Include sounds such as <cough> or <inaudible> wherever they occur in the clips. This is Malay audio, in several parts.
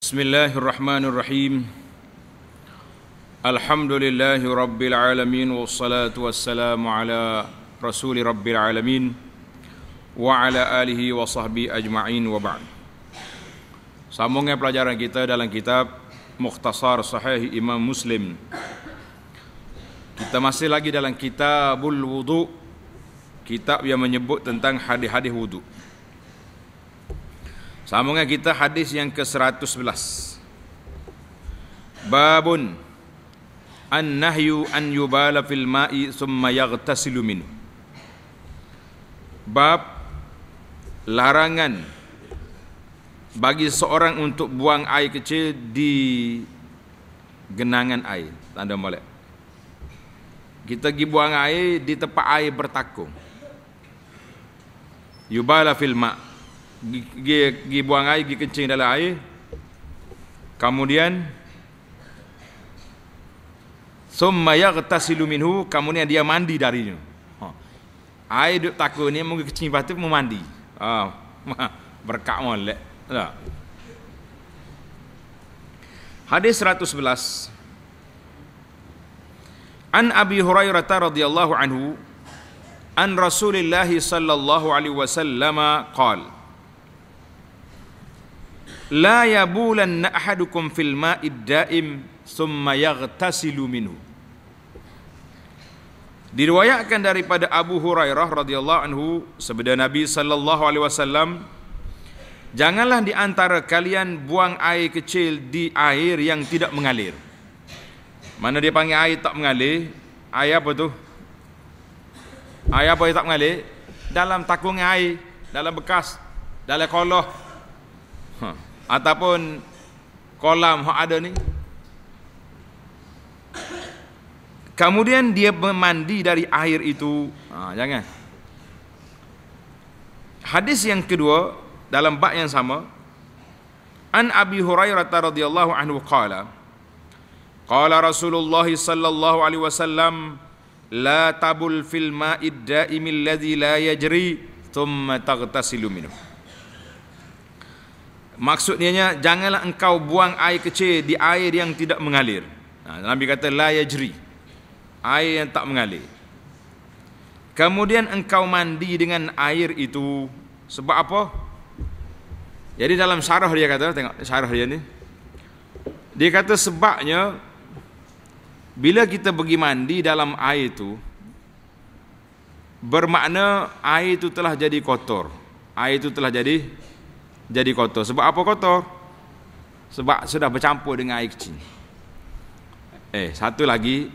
Bismillahirrahmanirrahim Alhamdulillahi Rabbil Alamin Wassalatu wassalamu ala Rasuli Rabbil Alamin Wa ala alihi wa sahbihi ajma'in wa ba'd Sambungnya pelajaran kita dalam kitab Mukhtasar Sahih Imam Muslim Kita masih lagi dalam kitab kitabul wudu Kitab yang menyebut tentang hadis-hadis wudu' Sambungan kita hadis yang ke-111. Babun an-nahyu an yubala fil ma'i thumma yaghtasilu minhu. Bab larangan bagi seorang untuk buang air kecil di genangan air. Tanda molek. Kita pergi buang air di tempat air bertakung. Yubala fil ma'i pergi, pergi buang air, pergi kencing dalam air. Kemudian summa yaghtasilu minhu, kemudian dia mandi darinya. Ha. Air duk takut ni mungkin kencing lepas tu memandi. Ha. <laughs> Berkat molek. Ha. Hadis 111 An Abi Hurairah radhiyallahu anhu An Rasulillah sallallahu alaihi wasallam qala la yabulanna ahadukum fil ma'id da'im thumma yaghtasilu minhu diriwayatkan daripada Abu Hurairah radhiyallahu anhu sebeda Nabi sallallahu alaihi wasallam janganlah di antara kalian buang air kecil di air yang tidak mengalir mana dia panggil air tak mengalir air apa tu air apa yang tak mengalir dalam takung air dalam bekas dalam kolah ataupun kolam yang ada ni kemudian dia memandi dari air itu ha, jangan hadis yang kedua dalam bab yang sama an abi hurairah radhiyallahu anhu qala qala rasulullah sallallahu alaihi wasallam la tabul fil ma'id da'imil ladzi la yajri thumma taghtasilu minhu maksudnya janganlah engkau buang air kecil di air yang tidak mengalir nah, ha, Nabi kata la yajri air yang tak mengalir kemudian engkau mandi dengan air itu sebab apa jadi dalam syarah dia kata tengok syarah dia ni dia kata sebabnya bila kita pergi mandi dalam air itu bermakna air itu telah jadi kotor air itu telah jadi jadi kotor. Sebab apa kotor? Sebab sudah bercampur dengan air kecil. Eh, satu lagi.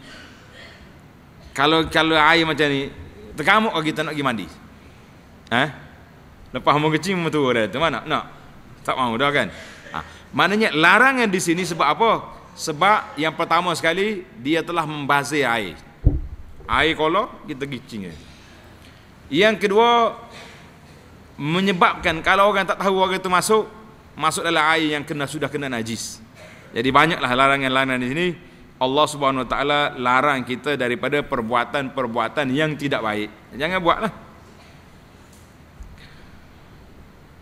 Kalau kalau air macam ni, terkamuk kalau kita nak pergi mandi. Eh? Lepas mau kecil, mau turun dah. Mana? Nak? Tak mau dah kan? Ha. Maknanya larangan di sini sebab apa? Sebab yang pertama sekali, dia telah membazir air. Air kolor, kita kicing. Yang kedua, menyebabkan kalau orang tak tahu orang itu masuk masuk dalam air yang kena sudah kena najis. Jadi banyaklah larangan-larangan di sini Allah Subhanahu Wa Taala larang kita daripada perbuatan-perbuatan yang tidak baik. Jangan buatlah.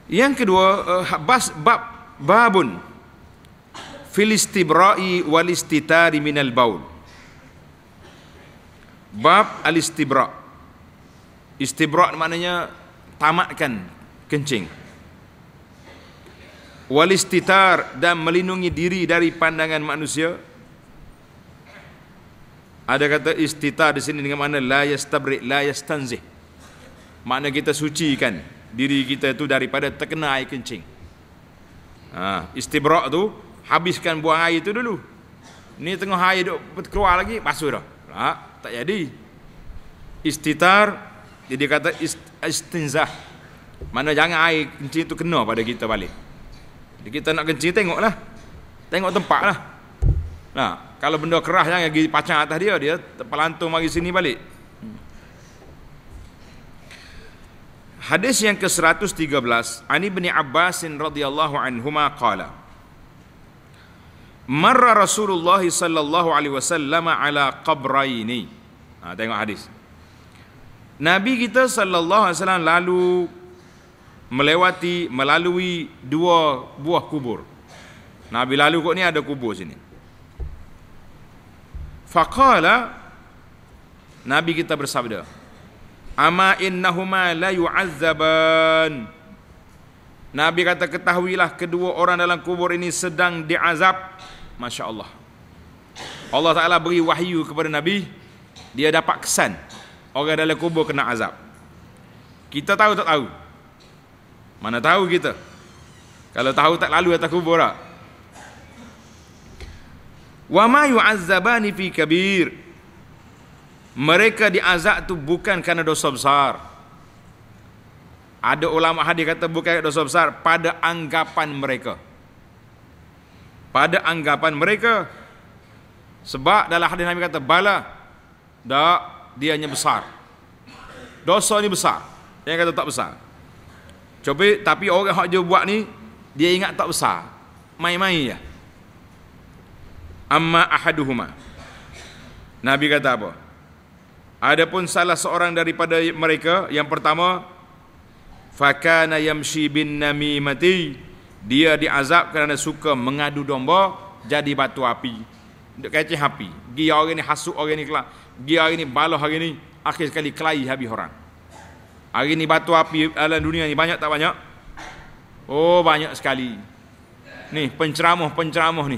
Yang kedua uh, bab babun filistibra'i walistitari minal baul. Bab alistibra' Istibra' maknanya tamakkan kencing walistitar dan melindungi diri dari pandangan manusia ada kata istitar di sini dengan mana la yastabri la yastanzih makna kita sucikan diri kita itu daripada terkena air kencing ha, istibrak tu habiskan buang air itu dulu ni tengah air duk keluar lagi basuh dah ha, tak jadi istitar jadi dia kata istinzah. Mana jangan air kencing tu kena pada kita balik. Jadi kita nak kencing tengoklah. Tengok tempatlah. Nah, kalau benda keras jangan pergi pacang atas dia, dia terpelantung mari sini balik. Hmm. Hadis yang ke-113, Ani bin Abbas radhiyallahu anhuma qala. Marra Rasulullah sallallahu alaihi wasallam ala qabraini. Ha, tengok hadis. Nabi kita sallallahu alaihi wasallam lalu melewati melalui dua buah kubur. Nabi lalu kok ni ada kubur sini. Faqala Nabi kita bersabda, "Ama innahuma la yu'azzaban." Nabi kata ketahuilah kedua orang dalam kubur ini sedang diazab. Masya-Allah. Allah Taala beri wahyu kepada Nabi, dia dapat kesan orang dalam kubur kena azab kita tahu tak tahu mana tahu kita kalau tahu tak lalu atas kubur tak wa ma yu'azzabani fi kabir mereka diazab tu bukan kerana dosa besar ada ulama hadis kata bukan dosa besar pada anggapan mereka pada anggapan mereka sebab dalam hadis Nabi kata bala tak dia hanya besar. Dosa ni besar. Yang kata tak besar. Cuba tapi orang yang dia buat ni dia ingat tak besar. Main-main ya. Amma ahaduhuma. Nabi kata apa? Adapun salah seorang daripada mereka yang pertama fakana yamshi bin namimati dia diazab kerana suka mengadu domba jadi batu api. Duk kecih api. Gi orang ni hasut orang ni kelah dia hari ni balah hari ni akhir sekali kelahi habis orang hari ni batu api dalam dunia ni banyak tak banyak oh banyak sekali ni penceramah-penceramah ni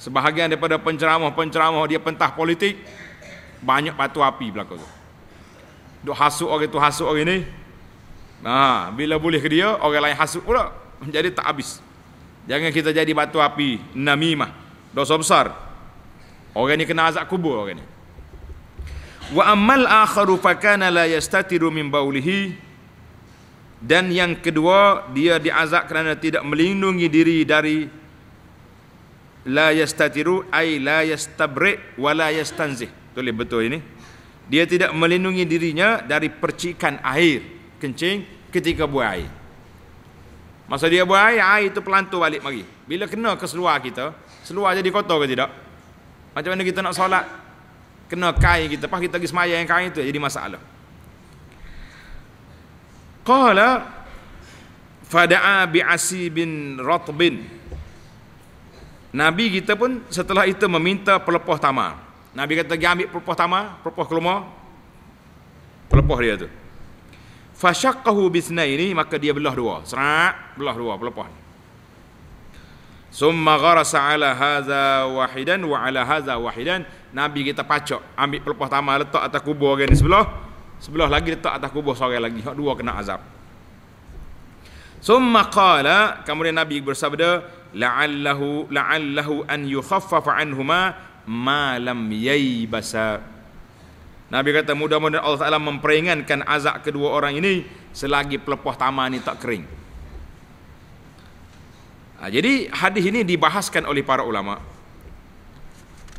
sebahagian daripada penceramah-penceramah dia pentah politik banyak batu api belakang. tu duk hasut orang tu hasut orang ni nah bila boleh ke dia orang lain hasut pula jadi tak habis jangan kita jadi batu api namimah dosa besar orang ni kena azab kubur orang ni wa ammal akharu fa la yastatiru min baulihi dan yang kedua dia diazab kerana tidak melindungi diri dari la yastatiru ay la yastabri wa la yastanzih tulis betul ini dia tidak melindungi dirinya dari percikan air kencing ketika buang air masa dia buang air air itu pelantur balik lagi bila kena ke seluar kita seluar jadi kotor ke tidak macam mana kita nak solat kena kain kita pas kita pergi semayang kain tu jadi masalah qala fada'a bi asibin ratbin nabi kita pun setelah itu meminta pelepah tamar nabi kata dia ambil pelepah tamar pelepah kelma pelepah dia tu fashaqahu ini maka dia belah dua serak belah dua pelepah summa gharasa ala hadza wahidan wa ala hadza wahidan Nabi kita pacok ambil pelepah tamar letak atas kubur orang di sebelah sebelah lagi letak atas kubur seorang lagi hak dua kena azab summa qala kemudian Nabi bersabda la'allahu la'allahu an yukhaffafa anhuma ma lam yaybasa Nabi kata mudah-mudahan Allah Taala memperingankan azab kedua orang ini selagi pelepah tamar ini tak kering. Ha, jadi hadis ini dibahaskan oleh para ulama.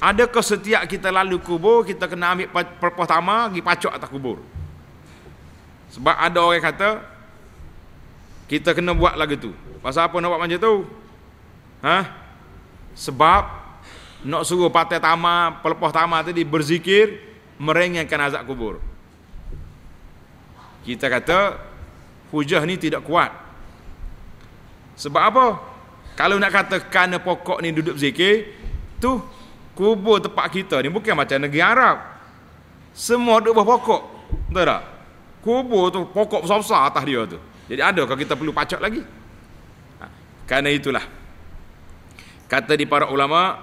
Adakah setiap kita lalu kubur kita kena ambil perpoh tama pergi pacok atas kubur? Sebab ada orang kata kita kena buat lagu tu. Pasal apa nak buat macam tu? Ha? Sebab nak suruh patah tama, pelepah tama tadi berzikir merengekan azab kubur. Kita kata hujah ni tidak kuat. Sebab apa? Kalau nak kata kerana pokok ni duduk zikir tu kubur tempat kita ni bukan macam negeri Arab semua ada buah pokok betul tak kubur tu pokok besar-besar atas dia tu jadi ada kalau kita perlu pacak lagi ha. kerana itulah kata di para ulama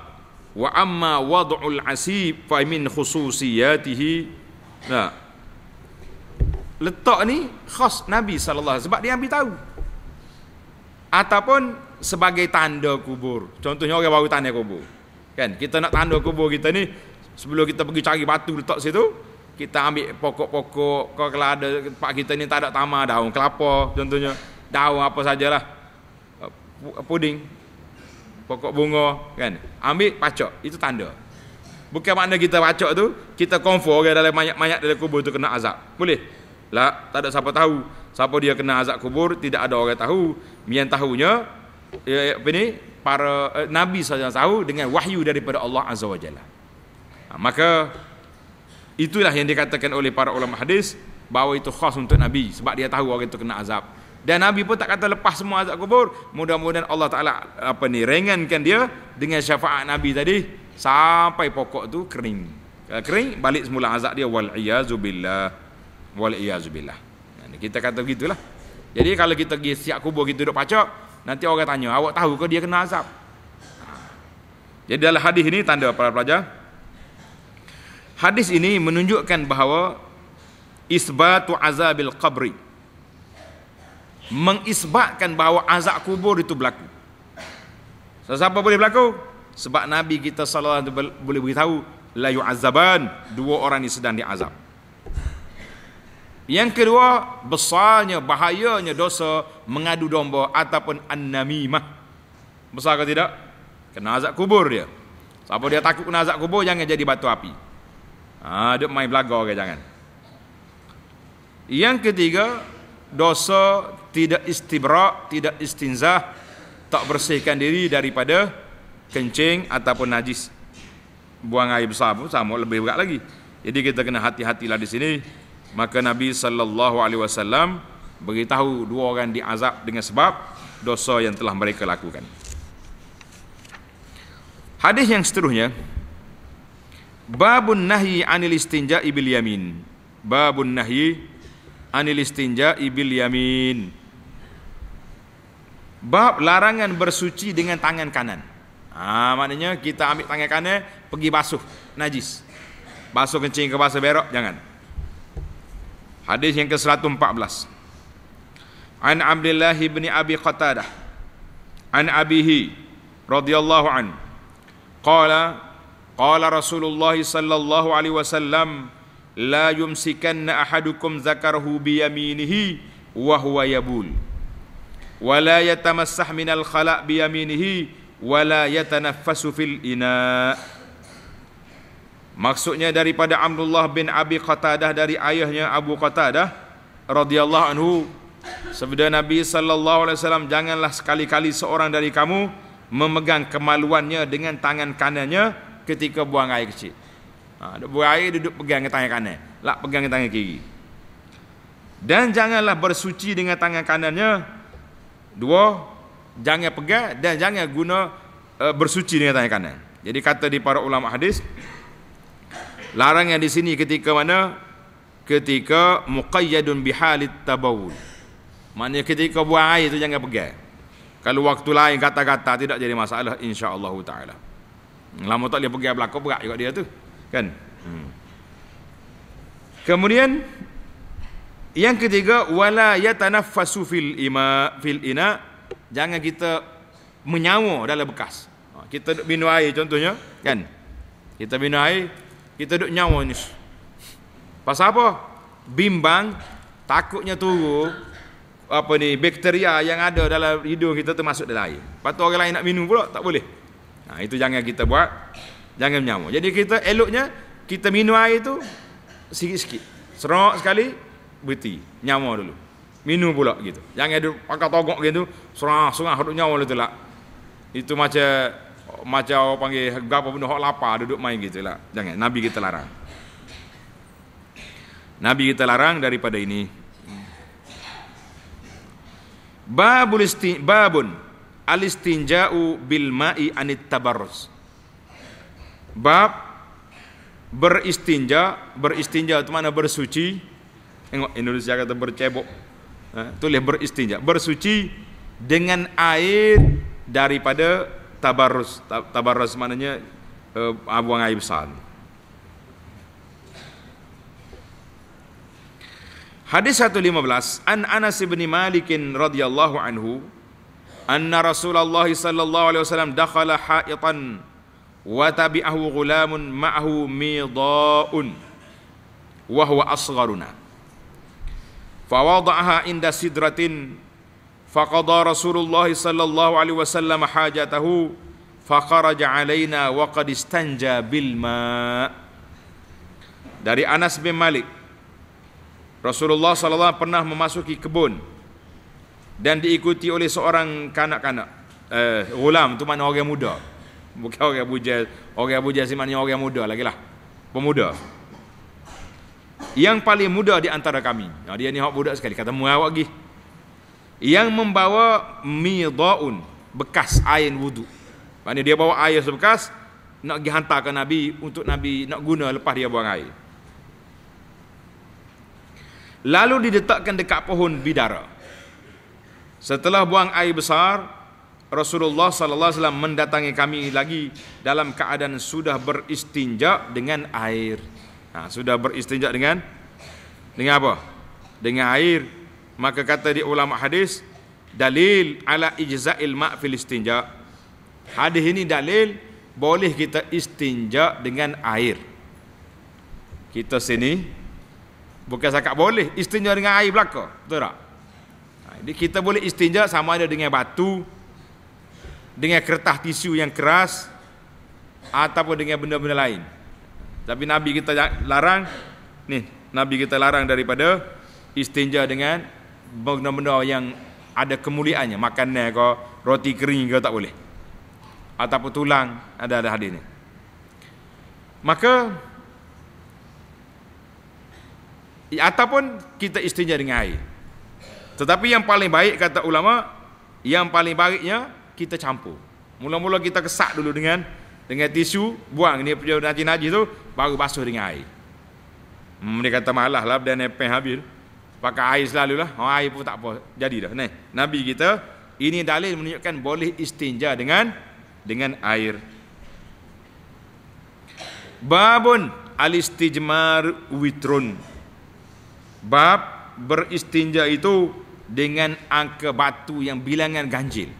wa amma wad'ul asib fa min khususiyatihi ha. letak ni khas nabi saw sebab dia ambil tahu ataupun sebagai tanda kubur contohnya orang baru tanda kubur Kan? Kita nak tanda kubur kita ni sebelum kita pergi cari batu letak situ, kita ambil pokok-pokok kau kalau ada pak kita ni tak ada tamar daun kelapa contohnya daun apa sajalah puding pokok bunga kan ambil pacok itu tanda bukan makna kita pacok tu kita konfor kan, dalam mayat-mayat dalam kubur tu kena azab boleh lah tak ada siapa tahu siapa dia kena azab kubur tidak ada orang tahu mian tahunya ya, apa ni para uh, nabi saja tahu dengan wahyu daripada Allah azza wajalla ha, maka itulah yang dikatakan oleh para ulama hadis bahawa itu khas untuk nabi sebab dia tahu orang itu kena azab dan nabi pun tak kata lepas semua azab kubur mudah-mudahan Allah taala apa ni ringankan dia dengan syafaat nabi tadi sampai pokok tu kering kalau eh, kering balik semula azab dia wal iyazu billah wal iyazu kita kata gitulah. jadi kalau kita pergi siap kubur kita duduk pacak nanti orang tanya awak tahu ke dia kena azab ha. jadi dalam hadis ini tanda para pelajar hadis ini menunjukkan bahawa isbatu azabil qabri mengisbatkan bahawa azab kubur itu berlaku so, siapa boleh berlaku sebab nabi kita sallallahu alaihi wasallam boleh beritahu la yu'azzaban dua orang ini sedang diazab yang kedua, besarnya, bahayanya dosa mengadu domba ataupun an-namimah. Besar ke tidak? Kena azab kubur dia. Siapa dia takut kena azab kubur, jangan jadi batu api. Ha, dia main belaga ke jangan. Yang ketiga, dosa tidak istibrak, tidak istinzah, tak bersihkan diri daripada kencing ataupun najis. Buang air besar pun sama, lebih berat lagi. Jadi kita kena hati-hatilah Di sini maka Nabi sallallahu alaihi wasallam beritahu dua orang diazab dengan sebab dosa yang telah mereka lakukan. Hadis yang seterusnya Babun nahyi anil istinja ibil yamin. Babun nahyi anil istinja ibil yamin. Bab larangan bersuci dengan tangan kanan. Ah ha, maknanya kita ambil tangan kanan pergi basuh najis. Basuh kencing ke basuh berok jangan. Hadis yang ke-114. An Abdullah bin Abi Qatadah an Abihi radhiyallahu an qala qala Rasulullah sallallahu alaihi wasallam la yumsikanna ahadukum zakarahu bi yaminihi wa huwa yabul wa la yatamassah min al khala' bi yaminihi wa la yatanaffasu fil ina' maksudnya daripada Abdullah bin Abi Qatadah dari ayahnya Abu Qatadah radhiyallahu anhu sabda Nabi sallallahu alaihi wasallam janganlah sekali-kali seorang dari kamu memegang kemaluannya dengan tangan kanannya ketika buang air kecil ha, duduk buang air duduk pegang tangan kanan lak pegang tangan kiri dan janganlah bersuci dengan tangan kanannya dua jangan pegang dan jangan guna uh, bersuci dengan tangan kanan jadi kata di para ulama hadis larangan di sini ketika mana ketika muqayyadun bihalit tabawul maknanya ketika buang air tu jangan pegang kalau waktu lain kata-kata tidak jadi masalah insya-Allah taala lama tak boleh pergi belaka berat juga dia tu kan hmm. kemudian yang ketiga wala yatanaffasu fil ima fil ina jangan kita menyawa dalam bekas ha, kita minum air contohnya kan kita minum air kita duduk nyawa ni pasal apa bimbang takutnya tunggu apa ni bakteria yang ada dalam hidung kita tu masuk dalam air lepas tu orang lain nak minum pula tak boleh nah, itu jangan kita buat jangan menyamuk jadi kita eloknya kita minum air tu sikit-sikit serok sekali berhenti nyawa dulu minum pula gitu jangan ada pakai togok gitu serang-serang hidup nyawa lah. itu macam macam panggil gapo benda hok lapar duduk main gitulah Jangan Nabi kita larang. Nabi kita larang daripada ini. Babul isti, babun alistinja'u bil ma'i anit tabarruz. Bab beristinja, beristinja itu mana bersuci. Tengok Indonesia kata bercebok. Ha, tulis beristinja, bersuci dengan air daripada tabarus tabarus mananya uh, eh, ah, buang air besar Hadis 115 An Anas bin Malik radhiyallahu anhu anna Rasulullah sallallahu alaihi wasallam dakhala haitan wa tabi'ahu ghulamun ma'ahu midaun wa huwa asgharuna fawada'aha inda sidratin فقضى Rasulullah Sallallahu Alaihi Wasallam عليه وسلم حاجته فخرج علينا وقد استنجى بالماء dari Anas bin Malik Rasulullah SAW pernah memasuki kebun dan diikuti oleh seorang kanak-kanak eh, ulam tu maknanya orang muda bukan orang buja orang buja si maknanya orang muda lagi lah pemuda yang paling muda di antara kami dia ni hak budak sekali kata muai awak pergi yang membawa midaun bekas air wudu. Maknanya dia bawa air sebekas nak pergi hantar ke Nabi untuk Nabi nak guna lepas dia buang air. Lalu diletakkan dekat pohon bidara. Setelah buang air besar, Rasulullah sallallahu alaihi wasallam mendatangi kami lagi dalam keadaan sudah beristinja dengan air. Nah, ha, sudah beristinja dengan dengan apa? Dengan air maka kata di ulama hadis dalil ala ijza'il ma' fil istinja hadis ini dalil boleh kita istinja dengan air kita sini bukan sakat boleh istinja dengan air belaka betul tak ha, jadi kita boleh istinja sama ada dengan batu dengan kertas tisu yang keras ataupun dengan benda-benda lain tapi Nabi kita larang nih Nabi kita larang daripada istinja dengan benda-benda yang ada kemuliaannya makanan ke roti kering ke tak boleh ataupun tulang ada ada hadis ni maka ataupun kita istinja dengan air tetapi yang paling baik kata ulama yang paling baiknya kita campur mula-mula kita kesak dulu dengan dengan tisu buang ni punya najis tu baru basuh dengan air hmm, dia kata malah dan lah, nepeh habis pakai air selalu lah. Oh, air pun tak apa. Jadi dah. Nih. Nabi kita, ini dalil menunjukkan boleh istinja dengan dengan air. Babun alistijmar witrun. Bab beristinja itu dengan angka batu yang bilangan ganjil.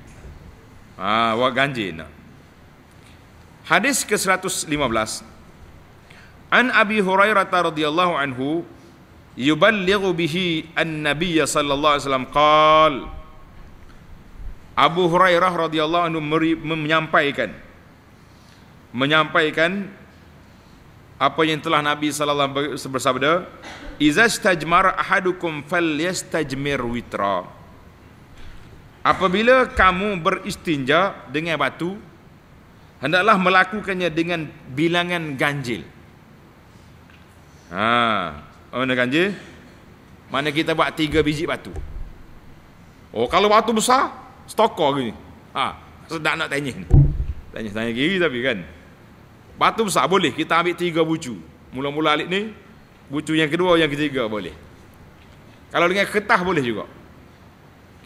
ha, wah ganjil. Nak. Hadis ke-115. An Abi Hurairah radhiyallahu anhu yuballighu bihi an-nabiy sallallahu alaihi wasallam qal Abu Hurairah radhiyallahu anhu menyampaikan menyampaikan apa yang telah Nabi sallallahu alaihi wasallam bersabda Iza stajmar ahadukum fal yastajmir witra Apabila kamu beristinja dengan batu hendaklah melakukannya dengan bilangan ganjil Ha mana je? mana kita buat tiga biji batu oh kalau batu besar stokor ke ni ha sedak nak tanya tanya tanya kiri tapi kan batu besar boleh kita ambil tiga bucu mula-mula alik ni bucu yang kedua yang ketiga boleh kalau dengan ketah boleh juga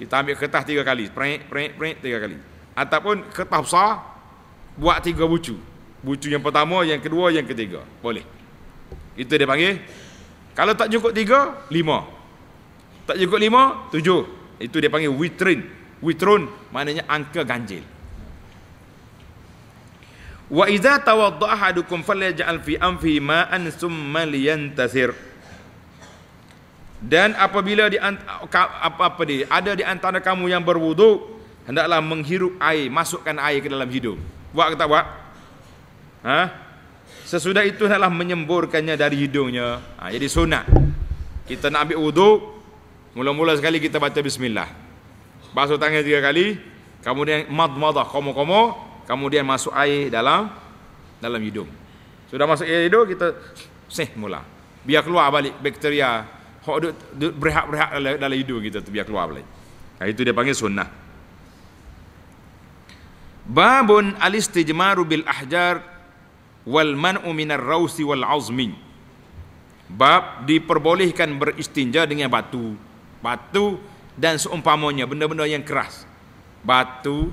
kita ambil ketah tiga kali prek prek prek tiga kali ataupun ketah besar buat tiga bucu bucu yang pertama yang kedua yang ketiga boleh itu dia panggil kalau tak cukup tiga, lima. Tak cukup lima, tujuh. Itu dia panggil witrin. Witrun maknanya angka ganjil. Wa idza tawadda ahadukum falyaj'al fi anfi ma'an thumma liyantathir. Dan apabila di apa apa dia ada di antara kamu yang berwuduk hendaklah menghirup air masukkan air ke dalam hidung. Buat kata buat? Ha? sesudah itu hendaklah menyemburkannya dari hidungnya ha, jadi sunat kita nak ambil wuduk mula-mula sekali kita baca bismillah basuh tangan tiga kali kemudian madmadah komo-komo kemudian masuk air dalam dalam hidung sudah masuk air hidung kita seh mula biar keluar balik bakteria hok duk, berehat dalam, dalam hidung kita tu biar keluar balik ha, itu dia panggil sunnah babun alistijmaru bil ahjar wal man'u minar rausi wal azmi bab diperbolehkan beristinja dengan batu batu dan seumpamanya benda-benda yang keras batu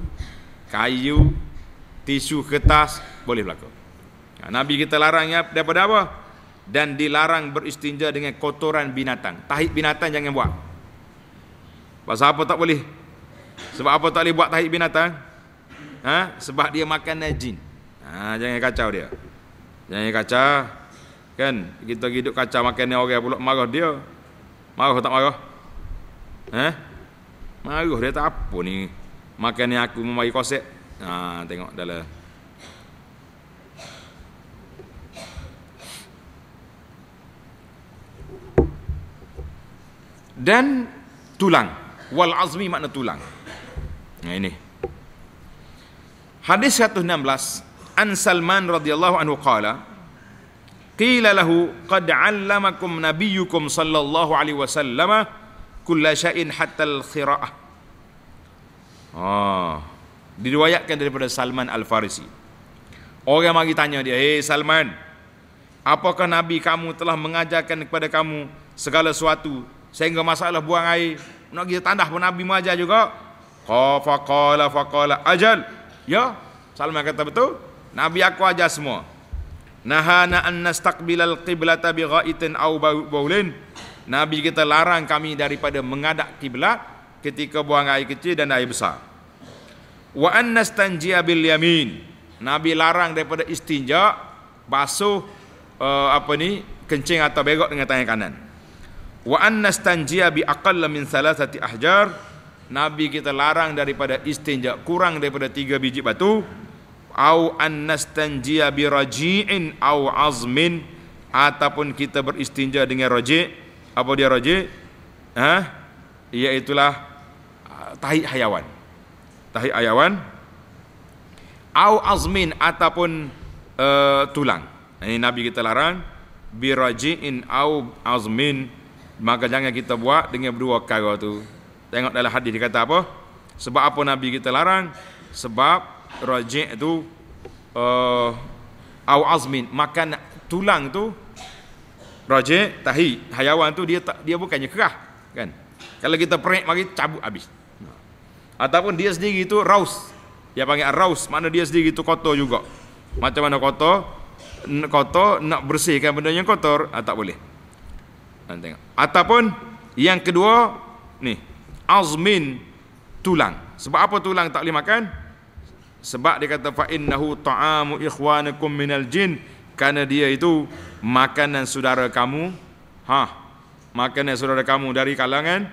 kayu tisu kertas boleh berlaku nah, ha, nabi kita larangnya daripada apa dan dilarang beristinja dengan kotoran binatang tahi binatang jangan buat pasal apa tak boleh sebab apa tak boleh buat tahi binatang ha? sebab dia makan najin Ha, jangan kacau dia. Jangan kacau. Kan kita hidup kacau makan ni orang pula marah dia. Marah tak marah? Eh? Marah dia tak apa ni. Makan ni aku memari kosek. Ha, tengok dalam dan tulang wal azmi makna tulang nah ini hadis 116 an Salman radhiyallahu anhu qala qila lahu qad 'allamakum nabiyyukum sallallahu alaihi wasallam kulla syai'in hatta al-qira'ah ah diriwayatkan daripada Salman al-Farisi orang mari tanya dia hey Salman apakah nabi kamu telah mengajarkan kepada kamu segala sesuatu sehingga masalah buang air nak kita tandah pun nabi mengajar juga qafa faqala ajal ya Salman kata betul Nabi aku ajar semua. Nahana an nastaqbilal qiblata bighaitin aw baulin. Nabi kita larang kami daripada mengadak kiblat ketika buang air kecil dan air besar. Wa an nastanjia bil yamin. Nabi larang daripada istinja basuh uh, apa ni kencing atau berak dengan tangan kanan. Wa an nastanjia bi aqall min thalathati ahjar. Nabi kita larang daripada istinja kurang daripada tiga biji batu au an nastanjia bi raji'in au azmin ataupun kita beristinja dengan raji' apa dia raji' ha iaitulah ah, tahi hayawan tahi hayawan au azmin ataupun uh, tulang ini nabi kita larang bi raji'in au azmin maka jangan kita buat dengan berdua perkara tu tengok dalam hadis dia kata apa sebab apa nabi kita larang sebab rajik tu uh, azmin makan tulang tu rajik tahi hayawan tu dia tak dia bukannya kerah kan kalau kita perik mari cabut habis ataupun dia sendiri tu raus dia panggil raus mana dia sendiri tu kotor juga macam mana kotor kotor nak bersihkan benda yang kotor ah, tak boleh kan, tengok ataupun yang kedua ni azmin tulang sebab apa tulang tak boleh makan sebab dia kata fa innahu ta'amu ikhwanakum minal jin kerana dia itu makanan saudara kamu ha makanan saudara kamu dari kalangan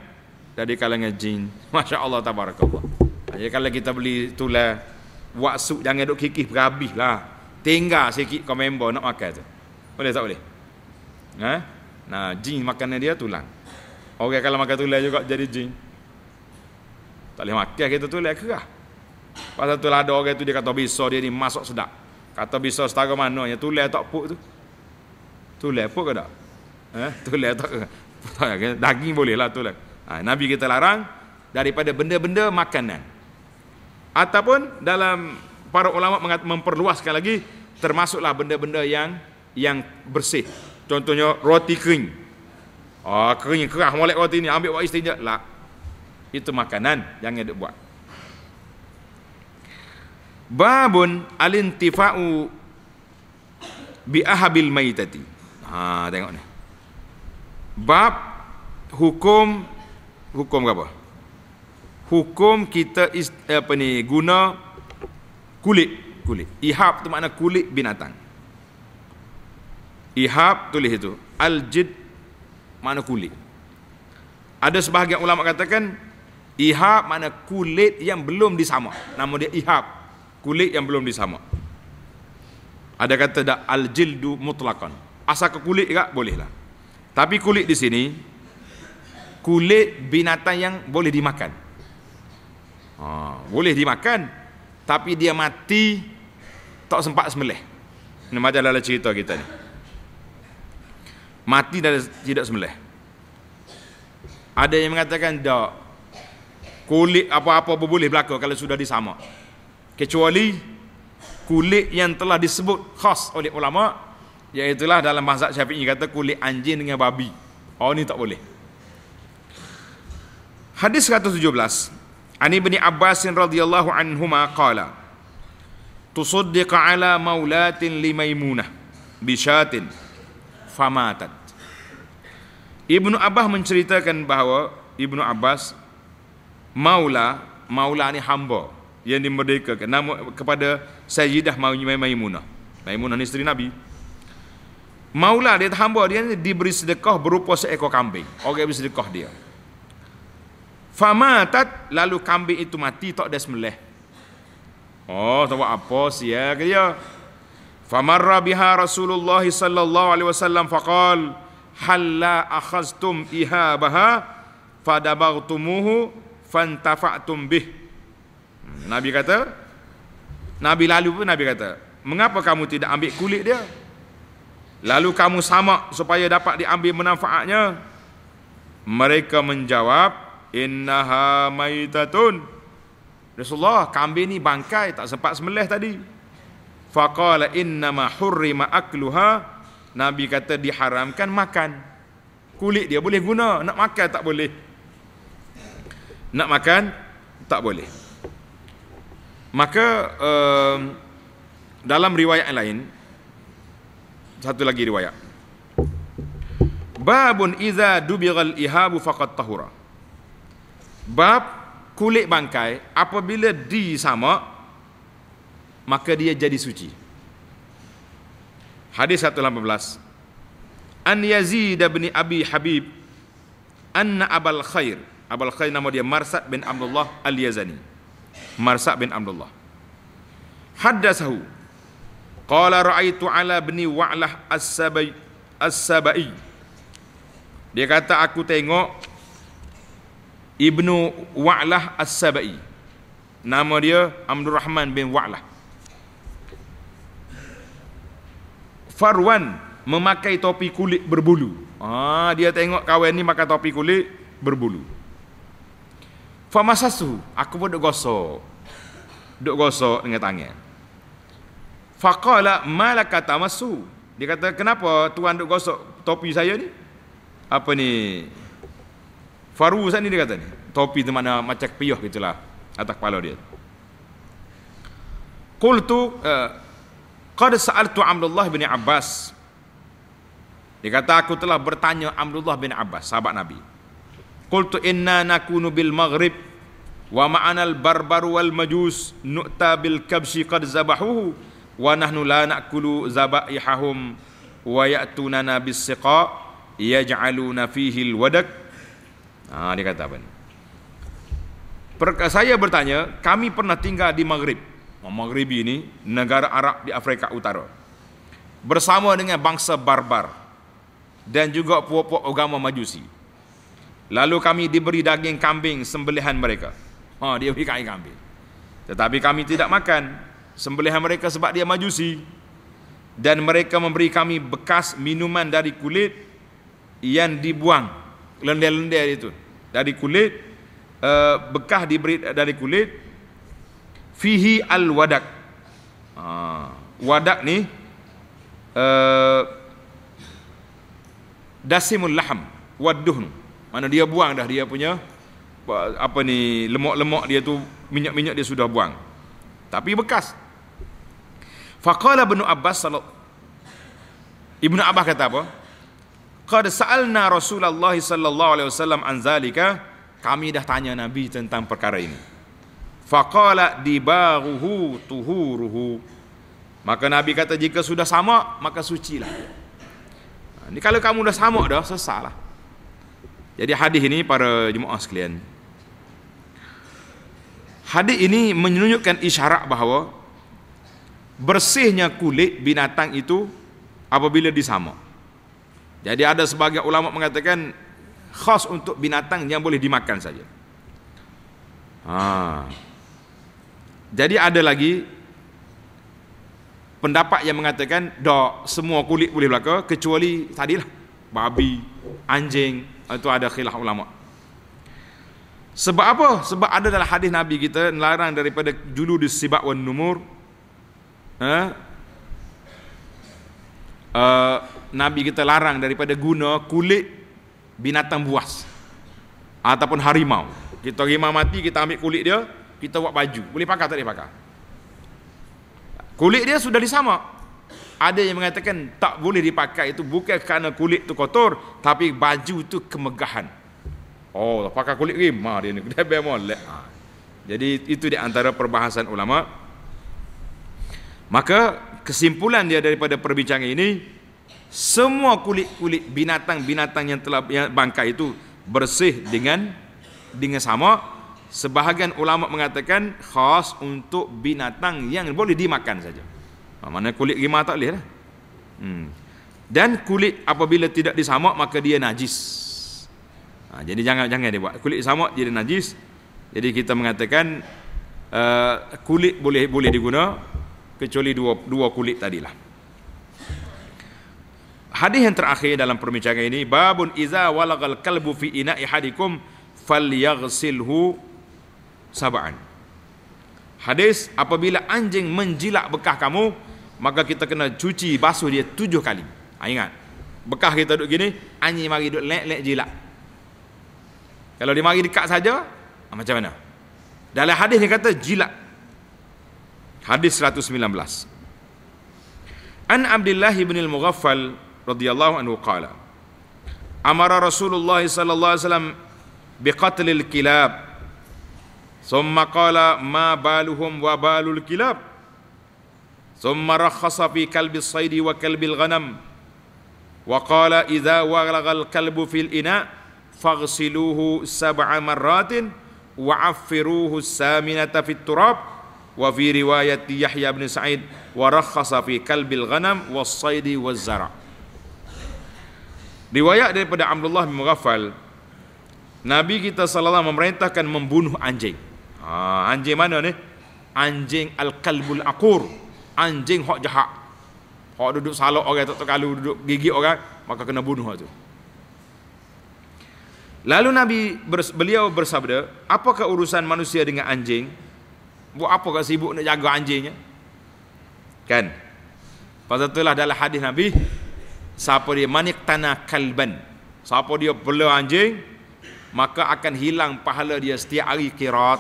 dari kalangan jin <laughs> masya-Allah tabarakallah ya kalau kita beli tulah waksu jangan duk kikih berhabis lah tinggal sikit kau member nak makan tu boleh tak boleh ha nah jin makanan dia tulang orang kalau makan tulang juga jadi jin tak boleh makan kita tulang kerah Pasal tu lah ada orang tu dia kata bisa dia ni masuk sedap. Kata bisa setara mana yang tulis tak puk tu. Tulis puk ke tak? Eh, <laughs> tulis tak ke? Daging boleh lah tulis. Ha, Nabi kita larang daripada benda-benda makanan. Ataupun dalam para ulama memperluaskan lagi termasuklah benda-benda yang yang bersih. Contohnya roti kering. oh, kering kerah molek roti ni ambil buat istinja lah. Itu makanan jangan dia buat babun alintifa'u bi ahabil maitati ha tengok ni bab hukum hukum apa hukum kita ist, eh, apa ni guna kulit kulit ihab tu makna kulit binatang ihab tulis itu aljid makna kulit ada sebahagian ulama katakan ihab makna kulit yang belum disamak nama dia ihab kulit yang belum disamak. Ada kata dak al jildu mutlaqan. Asal ke kulit juga bolehlah. Tapi kulit di sini kulit binatang yang boleh dimakan. Ha, boleh dimakan tapi dia mati tak sempat semelih. Ini macam dalam cerita kita ni. Mati dan tidak semelih. Ada yang mengatakan dak kulit apa-apa boleh berlaku kalau sudah disamak kecuali kulit yang telah disebut khas oleh ulama iaitu dalam mazhab Syafi'i kata kulit anjing dengan babi. Oh ni tak boleh. Hadis 117. Ani bin Abbas radhiyallahu anhuma qala Tusaddiq ala maulatin li Maimunah bisyatin famatat. Ibnu Abbas menceritakan bahawa Ibnu Abbas maula maula ni hamba yang dimerdekakan nama kepada Sayyidah Maimunah. Maimunah ni isteri Nabi. Maula dia hamba dia ni diberi sedekah berupa seekor kambing. Orang beri sedekah dia. Famatat lalu kambing itu mati tak ada semelih. Oh, tahu apa sia ke dia? Famarra biha Rasulullah sallallahu alaihi wasallam faqal halla akhaztum ihabaha fadabagtumuhu fantafa'tum bih. Nabi kata Nabi lalu pun Nabi kata Mengapa kamu tidak ambil kulit dia Lalu kamu sama supaya dapat diambil manfaatnya Mereka menjawab Innaha maitatun Rasulullah kambing ni bangkai tak sempat semelih tadi Faqala innama hurrima akluha Nabi kata diharamkan makan Kulit dia boleh guna Nak makan tak boleh Nak makan tak boleh Maka uh, dalam riwayat yang lain satu lagi riwayat. Babun iza dubiral ihabu fakat tahura. Bab kulit bangkai apabila disamak maka dia jadi suci. Hadis 118. An Yazid bin Abi Habib anna Abal Khair, Abal Khair nama dia Marsad bin Abdullah Al-Yazani. Marsa bin Abdullah. Haddasahu. Qala ra'aitu ala bni Wa'lah as-Sabai. Dia kata aku tengok Ibnu Wa'lah as-Sabai. Nama dia Abdul Rahman bin Wa'lah. Farwan memakai topi kulit berbulu. Ah, dia tengok kawan ni pakai topi kulit berbulu. Famasasu, aku pun duk gosok. Duk gosok dengan tangan. Faqala malaka tamasu. Dia kata, "Kenapa tuan duk gosok topi saya ni?" Apa ni? Faru sat ni dia kata ni. Topi tu mana macam piyah gitulah atas kepala dia. Qultu uh, qad sa'altu Abdullah bin Abbas. Dia kata aku telah bertanya Abdullah bin Abbas, sahabat Nabi. Qultu inna nakunu bil maghrib wa ma'ana al barbar wal majus nu'ta bil kabshi qad zabahuhu wa nahnu la na'kulu zaba'ihahum wa ya'tunana bis siqa yaj'aluna fihi al wadak Ah, dia kata apa ni saya bertanya kami pernah tinggal di maghrib ha, maghrib ini negara arab di afrika utara bersama dengan bangsa barbar dan juga puak-puak agama majusi Lalu kami diberi daging kambing sembelihan mereka. Ha, dia beri kain kambing. Tetapi kami tidak makan sembelihan mereka sebab dia majusi. Dan mereka memberi kami bekas minuman dari kulit yang dibuang. Lendir-lendir itu. Dari kulit. Uh, eh, bekas diberi dari kulit. Fihi al-wadak. Ha, wadak ni. Uh, dasimul laham. Wadduhnu mana dia buang dah dia punya apa ni lemak-lemak dia tu minyak-minyak dia sudah buang tapi bekas faqala ibnu abbas ibnu abbas kata apa qad sa'alna rasulullah sallallahu alaihi wasallam an zalika kami dah tanya nabi tentang perkara ini faqala dibaghuhu tuhuruhu maka nabi kata jika sudah sama maka sucilah ini ha, kalau kamu dah sama dah sesalah jadi hadis ini para jemaah sekalian. Hadis ini menunjukkan isyarat bahawa bersihnya kulit binatang itu apabila disamak. Jadi ada sebagian ulama mengatakan khas untuk binatang yang boleh dimakan saja. Ha. Jadi ada lagi pendapat yang mengatakan dak semua kulit boleh belaka kecuali tadilah babi, anjing, itu ada khilaf ulama. Sebab apa? Sebab ada dalam hadis Nabi kita larang daripada julu di sibak wan numur. Ha? Uh, Nabi kita larang daripada guna kulit binatang buas ataupun harimau. Kita harimau mati kita ambil kulit dia, kita buat baju. Boleh pakai tak boleh pakai? Kulit dia sudah disamak, ada yang mengatakan tak boleh dipakai itu bukan kerana kulit tu kotor tapi baju tu kemegahan oh pakai kulit rimah ha, Mari ni <laughs> dia bemolek ha. jadi itu di antara perbahasan ulama maka kesimpulan dia daripada perbincangan ini semua kulit-kulit binatang-binatang yang telah bangkai itu bersih dengan dengan sama sebahagian ulama mengatakan khas untuk binatang yang boleh dimakan saja Ha, mana kulit rimah tak boleh lah. Hmm. Dan kulit apabila tidak disamak maka dia najis. Ha, jadi jangan jangan dia buat. Kulit samak jadi najis. Jadi kita mengatakan uh, kulit boleh boleh diguna kecuali dua dua kulit tadilah. Hadis yang terakhir dalam perbincangan ini babun iza walagal kalbu fi ina'i hadikum falyaghsilhu sabaan. Hadis apabila anjing menjilat bekah kamu maka kita kena cuci basuh dia tujuh kali ha, ingat bekah kita duduk gini anjing mari duduk lek-lek jilat kalau dia mari dekat saja ha, macam mana dalam hadis dia kata jilat hadis 119 an abdillah ibn al-mughaffal radhiyallahu anhu qala amara rasulullah sallallahu alaihi wasallam biqatlil kilab thumma qala ma baluhum wa balul kilab ثم رخص في كلب الصيد وكلب الغنم وقال إذا وغلغ الكلب في الإناء فاغسلوه سبع مرات وعفروه السامنة في التراب وفي رواية يحيى بن سعيد ورخص في كلب الغنم والصيد والزرع Riwayat daripada Abdullah bin Mughafal Nabi kita salallahu memerintahkan membunuh anjing ha, Anjing mana ni? Anjing Al-Kalbul Akur anjing hak jahat hak duduk salak orang tak terlalu duduk gigit orang maka kena bunuh tu lalu Nabi beliau bersabda apakah urusan manusia dengan anjing buat apa apakah sibuk nak jaga anjingnya kan pasal itulah dalam hadis Nabi siapa dia manik tanah kalban siapa dia bela anjing maka akan hilang pahala dia setiap hari kirat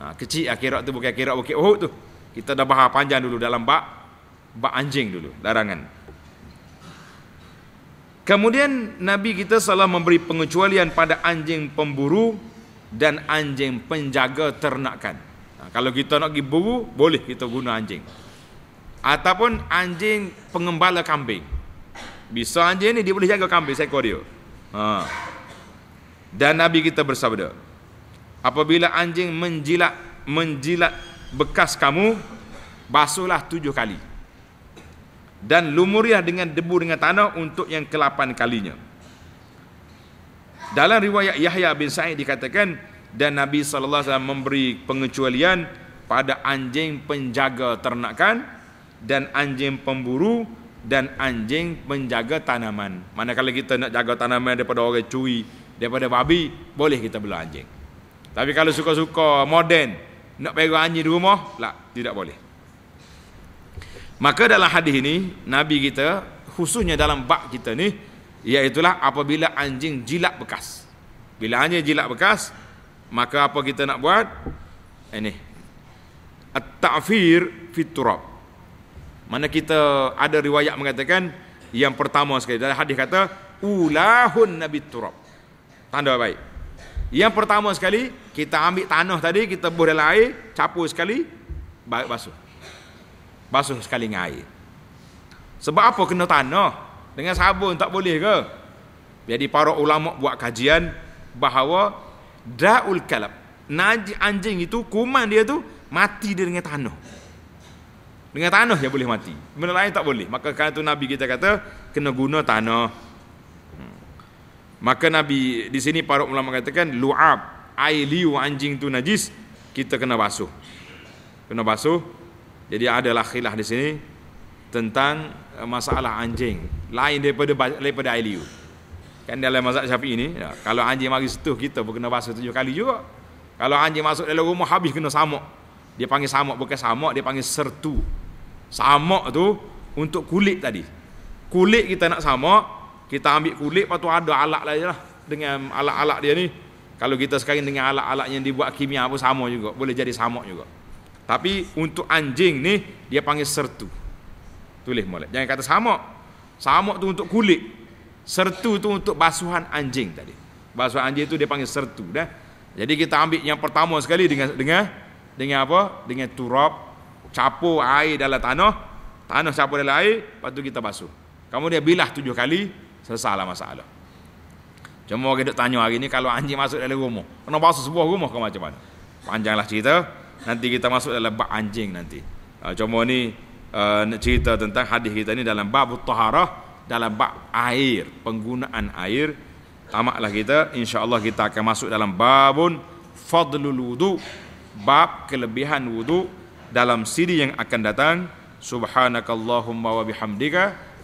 nah, kecil akhirat lah tu bukan akhirat, bukit uhud tu kita dah bahas panjang dulu dalam bak bak anjing dulu, larangan. Kemudian Nabi kita salah memberi pengecualian pada anjing pemburu dan anjing penjaga ternakan. Nah, ha, kalau kita nak pergi buru, boleh kita guna anjing. Ataupun anjing pengembala kambing. Bisa anjing ni dia boleh jaga kambing seekor dia. Ha. Dan Nabi kita bersabda, apabila anjing menjilat menjilat bekas kamu basuhlah tujuh kali dan lumuriah dengan debu dengan tanah untuk yang kelapan kalinya dalam riwayat Yahya bin Sa'id dikatakan dan Nabi SAW memberi pengecualian pada anjing penjaga ternakan dan anjing pemburu dan anjing menjaga tanaman manakala kita nak jaga tanaman daripada orang curi daripada babi boleh kita bela anjing tapi kalau suka-suka moden nak pegang anjing di rumah lah tidak boleh maka dalam hadis ini nabi kita khususnya dalam bab kita ni iaitu apabila anjing jilat bekas bila anjing jilat bekas maka apa kita nak buat ini eh, at-ta'fir fit turab mana kita ada riwayat mengatakan yang pertama sekali dalam hadis kata ulahun nabi turab tanda baik yang pertama sekali, kita ambil tanah tadi, kita buh dalam air, capur sekali, baik basuh. Basuh sekali dengan air. Sebab apa kena tanah? Dengan sabun tak boleh ke? Jadi para ulama buat kajian bahawa daul kalab, najis anjing itu kuman dia tu mati dia dengan tanah. Dengan tanah dia boleh mati. Benda lain tak boleh. Maka kerana tu Nabi kita kata kena guna tanah. Maka Nabi di sini para ulama katakan lu'ab air liu anjing tu najis kita kena basuh. Kena basuh. Jadi adalah khilaf di sini tentang eh, masalah anjing lain daripada daripada air liu. Kan dalam mazhab Syafi'i ini ya, kalau anjing mari setuh kita pun kena basuh tujuh kali juga. Kalau anjing masuk dalam rumah habis kena samak. Dia panggil samak bukan samak dia panggil sertu. Samak tu untuk kulit tadi. Kulit kita nak samak kita ambil kulit patu ada alat lain lah dengan alat-alat dia ni kalau kita sekarang dengan alat-alat yang dibuat kimia apa sama juga boleh jadi sama juga tapi untuk anjing ni dia panggil sertu tulis molek jangan kata sama sama tu untuk kulit sertu tu untuk basuhan anjing tadi basuhan anjing tu dia panggil sertu dah jadi kita ambil yang pertama sekali dengan dengan dengan apa dengan turap capu, air dalam tanah tanah capur dalam air lepas tu kita basuh Kamu dia bilah tujuh kali selesailah masalah. Cuma orang duk tanya hari ni kalau anjing masuk dalam rumah, kena basuh sebuah rumah ke macam mana? Panjanglah cerita, nanti kita masuk dalam bab anjing nanti. Ah, cuma ni ah, nak cerita tentang hadis kita ni dalam bab taharah, dalam bab air, penggunaan air. Tamaklah kita, insya-Allah kita akan masuk dalam babun fadlul wudu, bab kelebihan wudu dalam siri yang akan datang. Subhanakallahumma wa bihamdika